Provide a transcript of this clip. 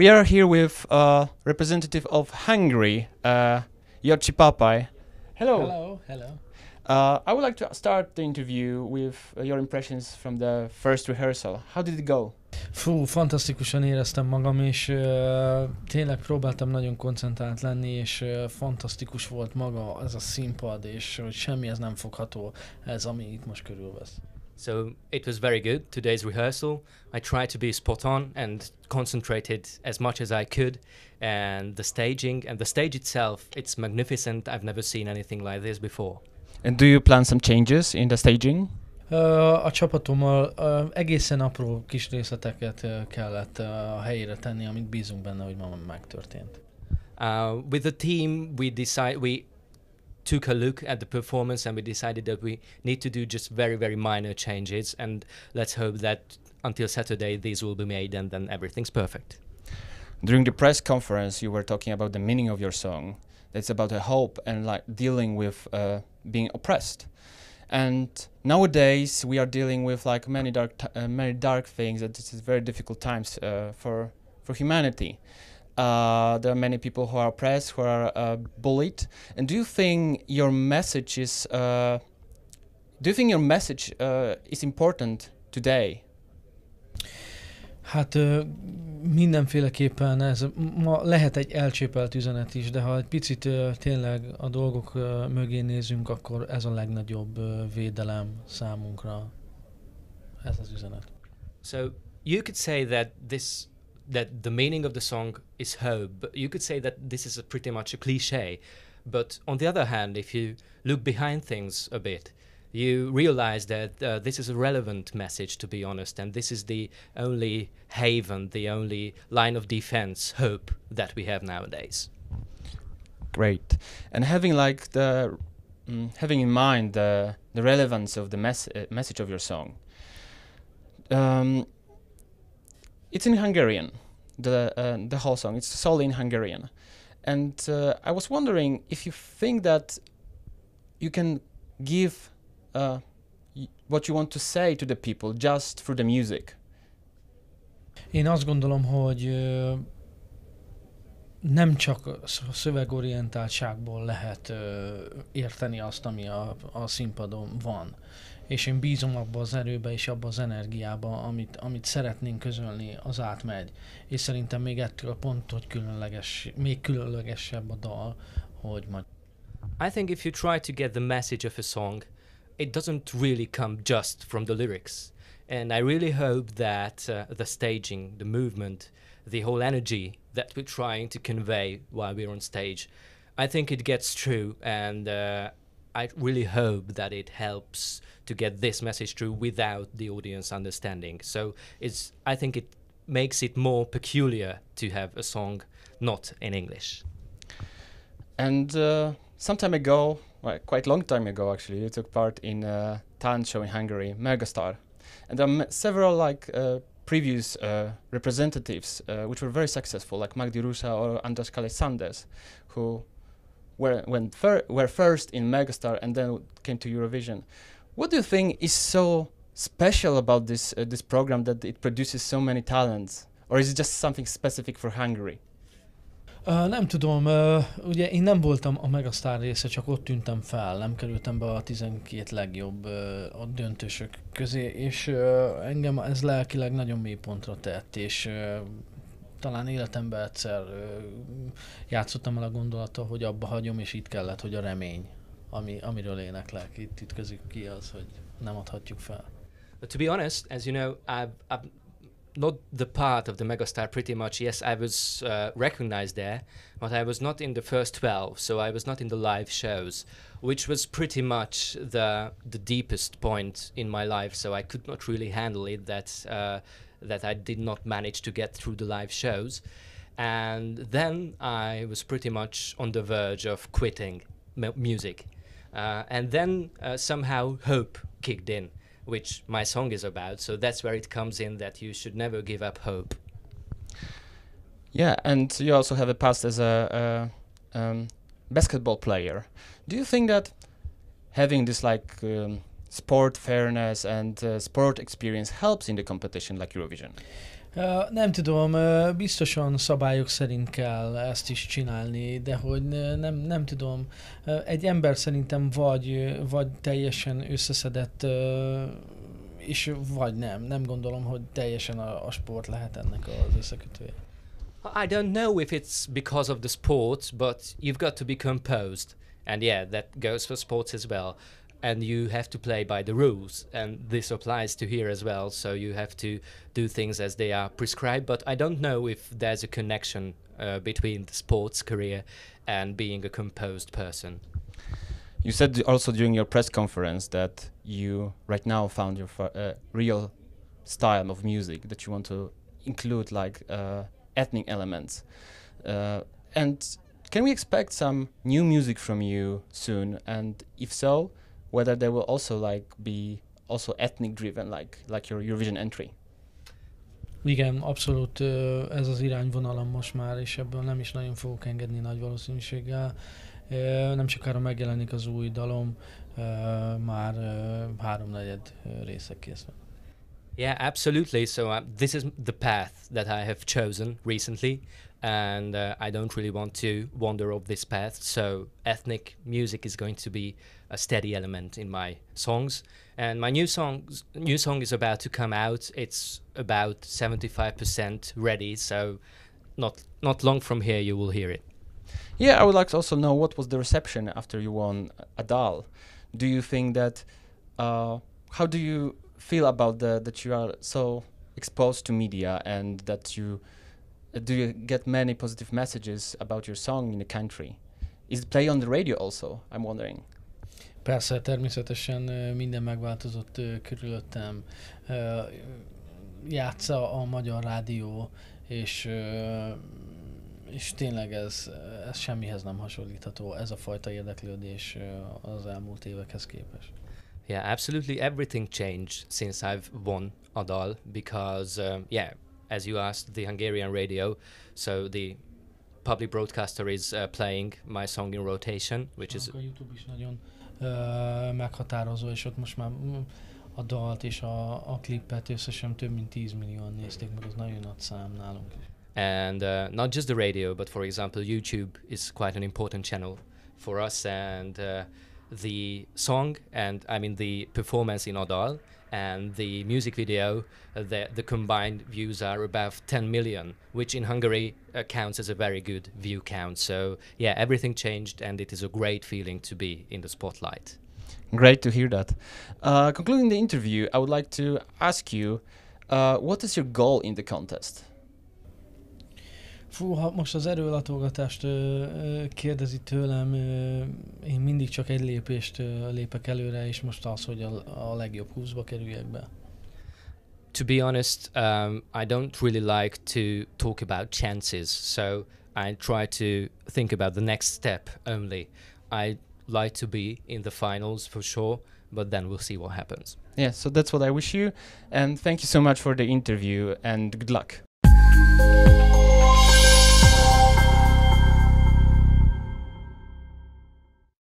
We are here with uh, representative of Hungary, uh, Yochi Papai. Hello. Hello. Hello. Uh, I would like to start the interview with uh, your impressions from the first rehearsal. How did it go? Fú, fantasztikusan éreztem magam, és uh, tényleg próbáltam nagyon koncentrált lenni, és uh, fantasztikus volt maga ez a színpad, és hogy semmi ez nem fogható, ez ami itt most körülvesz. So it was very good. Today's rehearsal, I tried to be spot on and concentrated as much as I could. And the staging and the stage itself, it's magnificent. I've never seen anything like this before. And do you plan some changes in the staging? A csapatommal egészen apró kis részleteket kellett a helyére tenni, amit bízunk benne, hogy ma megtörtént. Uh, with the team, we decide we took a look at the performance and we decided that we need to do just very very minor changes and let's hope that until Saturday these will be made and then everything's perfect. During the press conference you were talking about the meaning of your song. It's about a hope and like dealing with uh, being oppressed. And nowadays we are dealing with like many dark uh, many dark things that this is very difficult times uh, for for humanity. Uh, there are many people who are oppressed, who are uh, bullied. And do you think your message is? Uh, do you think your message uh, is important today? Hát mindenféleképpen ez ma lehet egy elcsépelt üzenet is, de ha egy picit tényleg a dolgok mögé nézünk, akkor ez a legnagyobb védelem számunkra. Ez az üzenet. So you could say that this that the meaning of the song is hope. You could say that this is pretty much a cliche, but on the other hand, if you look behind things a bit, you realize that uh, this is a relevant message, to be honest, and this is the only haven, the only line of defense, hope that we have nowadays. Great, and having like the mm, having in mind the the relevance of the mes- uh, message of your song. Um, it's in Hungarian, the uh, the whole song. It's solely in Hungarian, and uh, I was wondering if you think that you can give uh, what you want to say to the people just through the music. Én azt gondolom, hogy nem csak szövegorientáltságból lehet ö, érteni azt, ami a, a színpadon van. És én bízom abba az erőbe és abba az energiába, amit, amit szeretnénk közölni, az átmegy. És szerintem még ettől a pont, hogy különleges, még különlegesebb a dal, hogy majd. I think if you try to get the message of a song, it doesn't really come just from the lyrics. And I really hope that uh, the staging, the movement, the whole energy that we're trying to convey while we're on stage. I think it gets through, and uh, I really hope that it helps to get this message through without the audience understanding. So it's I think it makes it more peculiar to have a song not in English. And uh, some time ago, well, quite long time ago actually, you took part in a talent show in Hungary, Megastar, and there are several like uh, previous uh, representatives, uh, which were very successful, like Magdi Rusa or Andras Kalesandes, who were, went fir were first in Megastar and then came to Eurovision. What do you think is so special about this, uh, this program that it produces so many talents? Or is it just something specific for Hungary? Uh, nem tudom, uh, ugye én nem voltam a Megasztár része, csak ott tűntem fel, nem kerültem be a 12 legjobb uh, a döntősök közé, és engem ez lelkileg nagyon mély pontra tett, és talán életemben egyszer játszottam el a gondolata, hogy abba hagyom, és itt kellett, hogy a remény, ami, amiről éneklek, itt ütközik ki az, hogy nem adhatjuk fel. But to be honest, as you know, I've, I've not the part of the megastar pretty much yes i was uh, recognized there but i was not in the first 12 so i was not in the live shows which was pretty much the the deepest point in my life so i could not really handle it that uh, that i did not manage to get through the live shows and then i was pretty much on the verge of quitting music uh, and then uh, somehow hope kicked in which my song is about. So that's where it comes in that you should never give up hope. Yeah, and you also have a past as a, a um, basketball player. Do you think that having this like um, sport fairness and uh, sport experience helps in the competition like Eurovision? Nem tudom, biztosan szabályok szerint kell ezt is csinálni, de hogy nem, nem tudom. Egy ember szerintem vagy, vagy teljesen összeszedett és vagy nem. Nem gondolom, hogy teljesen a, a sport lehet ennek az összekötője. I don't know if it's because of the sport, but you've got to be composed. And yeah, that goes for sports as well. and you have to play by the rules and this applies to here as well so you have to do things as they are prescribed but i don't know if there's a connection uh, between the sports career and being a composed person you said also during your press conference that you right now found your uh, real style of music that you want to include like uh, ethnic elements uh, and can we expect some new music from you soon and if so whether they will also like be also ethnic driven, like like your Eurovision entry. Igen, abszolút ez az irányvonalam most már, és ebből nem is nagyon fogok engedni nagy valószínűséggel. Nem sokára megjelenik az új dalom, már háromnegyed részek kész van. Yeah, absolutely. So uh, this is the path that I have chosen recently, and uh, I don't really want to wander off this path. So ethnic music is going to be a steady element in my songs, and my new song new song is about to come out. It's about seventy five percent ready, so not not long from here you will hear it. Yeah, I would like to also know what was the reception after you won Adal. Do you think that uh, how do you feel about the that you are so exposed to media and that you uh, do you get many positive messages about your song in the country? Is it play on the radio also? I'm wondering. Persze, természetesen minden megváltozott körülöttem. Játsza a Magyar Rádió, és, és tényleg ez, ez semmihez nem hasonlítható, ez a fajta érdeklődés az elmúlt évekhez képest. Yeah, absolutely everything changed since I've won Adal because, um, yeah, as you asked, the Hungarian radio, so the public broadcaster is uh, playing my song in rotation, which is... Uh, mm, a dalt és a, a klippet összesen több mint 10 millióan nézték meg, az nagyon nagy szám nálunk. And uh, not just the radio, but for example, YouTube is quite an important channel for us and... Uh, the song and I mean the performance in Odal and the music video, uh, the, the combined views are above 10 million, which in Hungary uh, counts as a very good view count. So, yeah, everything changed, and it is a great feeling to be in the spotlight. Great to hear that. Uh, concluding the interview, I would like to ask you uh, what is your goal in the contest? Fú, ha most az erőlatolgatást kérdezi tőlem, ö, én mindig csak egy lépést ö, lépek előre, és most az, hogy a, a legjobb kerüljek be. To be honest, um, I don't really like to talk about chances, so I try to think about the next step only. I like to be in the finals for sure, but then we'll see what happens. Yeah, so that's what I wish you, and thank you so much for the interview, and good luck.